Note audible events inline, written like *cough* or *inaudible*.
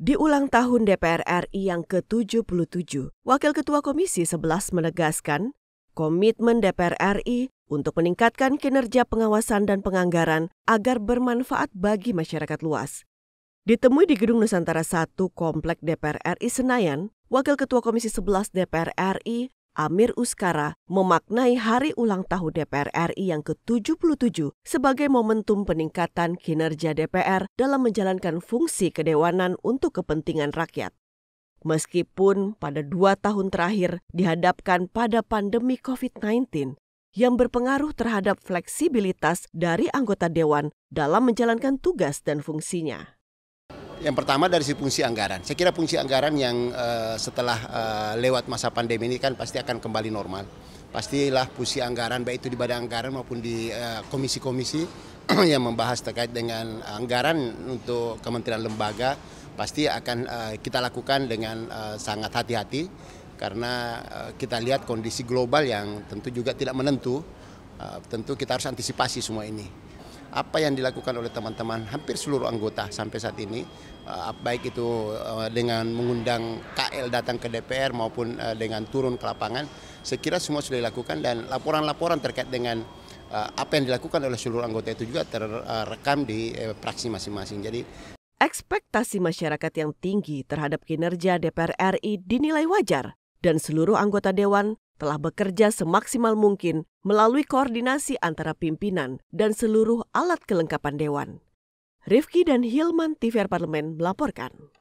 Di ulang tahun DPR RI yang ke-77, Wakil Ketua Komisi 11 menegaskan komitmen DPR RI untuk meningkatkan kinerja pengawasan dan penganggaran agar bermanfaat bagi masyarakat luas. Ditemui di Gedung Nusantara 1 Komplek DPR RI Senayan, Wakil Ketua Komisi 11 DPR RI Amir Uskara memaknai hari ulang tahun DPR RI yang ke-77 sebagai momentum peningkatan kinerja DPR dalam menjalankan fungsi kedewanan untuk kepentingan rakyat. Meskipun pada dua tahun terakhir dihadapkan pada pandemi COVID-19 yang berpengaruh terhadap fleksibilitas dari anggota dewan dalam menjalankan tugas dan fungsinya. Yang pertama dari si fungsi anggaran. Saya kira fungsi anggaran yang uh, setelah uh, lewat masa pandemi ini kan pasti akan kembali normal. Pastilah fungsi anggaran baik itu di badan anggaran maupun di eh, komisi-komisi uh, *clears throat* yang membahas terkait dengan anggaran untuk kementerian lembaga pasti akan uh, kita lakukan dengan uh, sangat hati-hati karena uh, kita lihat kondisi global yang tentu juga tidak menentu. Uh, tentu kita harus antisipasi semua ini apa yang dilakukan oleh teman-teman hampir seluruh anggota sampai saat ini eh, baik itu eh, dengan mengundang KL datang ke DPR maupun eh, dengan turun ke lapangan sekira semua sudah dilakukan dan laporan-laporan terkait dengan apa yang dilakukan oleh seluruh anggota itu juga terekam di praksi masing-masing jadi Ekspektasi masyarakat yang tinggi terhadap kinerja DPR RI dinilai wajar dan seluruh anggota dewan telah bekerja semaksimal mungkin melalui koordinasi antara pimpinan dan seluruh alat kelengkapan dewan. Rifki dan Hilman TVR Parlemen melaporkan.